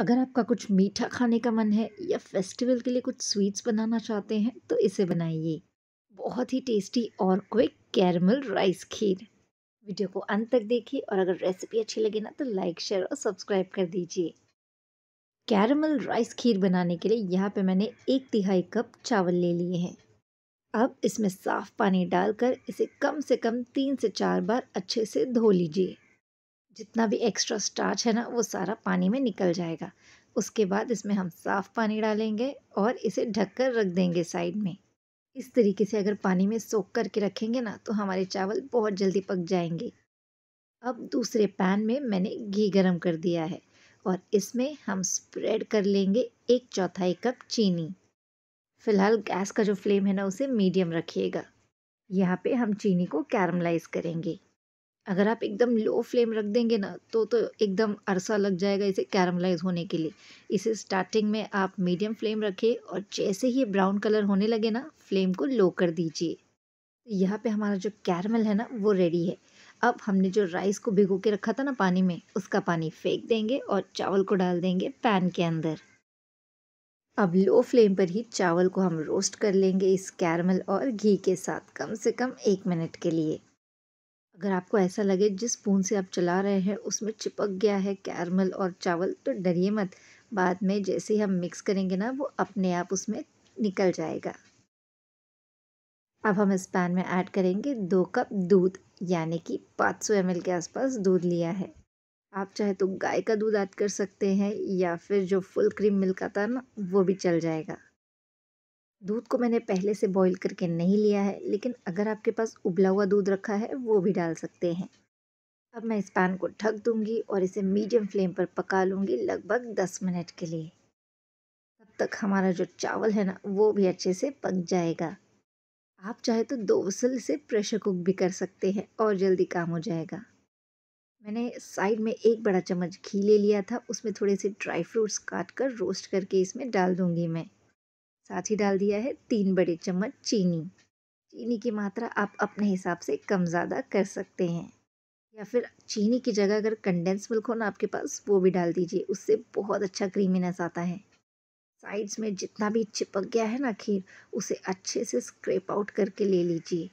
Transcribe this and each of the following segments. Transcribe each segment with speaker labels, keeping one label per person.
Speaker 1: अगर आपका कुछ मीठा खाने का मन है या फेस्टिवल के लिए कुछ स्वीट्स बनाना चाहते हैं तो इसे बनाइए बहुत ही टेस्टी और क्विक कैरमल राइस खीर वीडियो को अंत तक देखिए और अगर रेसिपी अच्छी लगे ना तो लाइक शेयर और सब्सक्राइब कर दीजिए कैरमल राइस खीर बनाने के लिए यहाँ पे मैंने एक तिहाई कप चावल ले लिए हैं अब इसमें साफ़ पानी डालकर इसे कम से कम तीन से चार बार अच्छे से धो लीजिए जितना भी एक्स्ट्रा स्टार्च है ना वो सारा पानी में निकल जाएगा उसके बाद इसमें हम साफ़ पानी डालेंगे और इसे ढक कर रख देंगे साइड में इस तरीके से अगर पानी में सोख करके रखेंगे ना तो हमारे चावल बहुत जल्दी पक जाएंगे अब दूसरे पैन में मैंने घी गरम कर दिया है और इसमें हम स्प्रेड कर लेंगे एक चौथाई कप चीनी फ़िलहाल गैस का जो फ्लेम है ना उसे मीडियम रखिएगा यहाँ पे हम चीनी को कैरमलाइज करेंगे अगर आप एकदम लो फ्लेम रख देंगे ना तो तो एकदम अरसा लग जाएगा इसे कैरमलाइज होने के लिए इसे स्टार्टिंग में आप मीडियम फ्लेम रखिए और जैसे ही ब्राउन कलर होने लगे ना फ्लेम को लो कर दीजिए यहाँ पे हमारा जो कैरमल है ना वो रेडी है अब हमने जो राइस को भिगो के रखा था ना पानी में उसका पानी फेंक देंगे और चावल को डाल देंगे पैन के अंदर अब लो फ्लेम पर ही चावल को हम रोस्ट कर लेंगे इस कैरमल और घी के साथ कम से कम एक मिनट के लिए अगर आपको ऐसा लगे जिस स्पून से आप चला रहे हैं उसमें चिपक गया है कैरमल और चावल तो डरिए मत बाद में जैसे ही हम मिक्स करेंगे ना वो अपने आप उसमें निकल जाएगा अब हम इस पैन में ऐड करेंगे दो कप दूध यानी कि 500 सौ के आसपास दूध लिया है आप चाहे तो गाय का दूध ऐड कर सकते हैं या फिर जो फुल क्रीम मिल्क आता है ना वो भी चल जाएगा दूध को मैंने पहले से बॉईल करके नहीं लिया है लेकिन अगर आपके पास उबला हुआ दूध रखा है वो भी डाल सकते हैं अब मैं इस पैन को ढक दूंगी और इसे मीडियम फ्लेम पर पका लूँगी लगभग दस मिनट के लिए तब तक हमारा जो चावल है ना वो भी अच्छे से पक जाएगा आप चाहे तो दो वसल से प्रेशर कुक भी कर सकते हैं और जल्दी काम हो जाएगा मैंने साइड में एक बड़ा चम्मच घी ले लिया था उसमें थोड़े से ड्राई फ्रूट्स काट कर रोस्ट करके इसमें डाल दूँगी मैं साथ ही डाल दिया है तीन बड़े चम्मच चीनी चीनी की मात्रा आप अपने हिसाब से कम ज़्यादा कर सकते हैं या फिर चीनी की जगह अगर कंडेंस मिल्क हो ना आपके पास वो भी डाल दीजिए उससे बहुत अच्छा क्रीमीनेस आता है साइड्स में जितना भी चिपक गया है ना खीर उसे अच्छे से स्क्रेप आउट करके ले लीजिए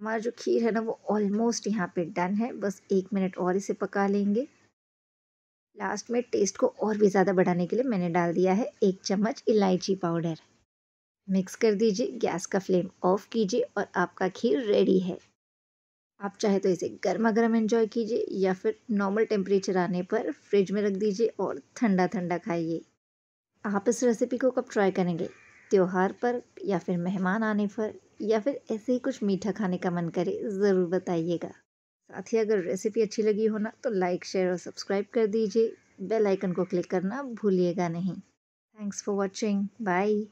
Speaker 1: हमारा जो खीर है ना वो ऑलमोस्ट यहाँ पे डन है बस एक मिनट और इसे पका लेंगे लास्ट में टेस्ट को और भी ज़्यादा बढ़ाने के लिए मैंने डाल दिया है एक चम्मच इलायची पाउडर मिक्स कर दीजिए गैस का फ्लेम ऑफ कीजिए और आपका खीर रेडी है आप चाहे तो इसे गर्मा गर्म एंजॉय कीजिए या फिर नॉर्मल टेम्परेचर आने पर फ्रिज में रख दीजिए और ठंडा ठंडा खाइए आप इस रेसिपी को कब ट्राई करेंगे त्यौहार पर या फिर मेहमान आने पर या फिर ऐसे ही कुछ मीठा खाने का मन करे ज़रूर बताइएगा साथ ही अगर रेसिपी अच्छी लगी हो ना तो लाइक शेयर और सब्सक्राइब कर दीजिए बेल आइकन को क्लिक करना भूलिएगा नहीं थैंक्स फॉर वॉचिंग बाय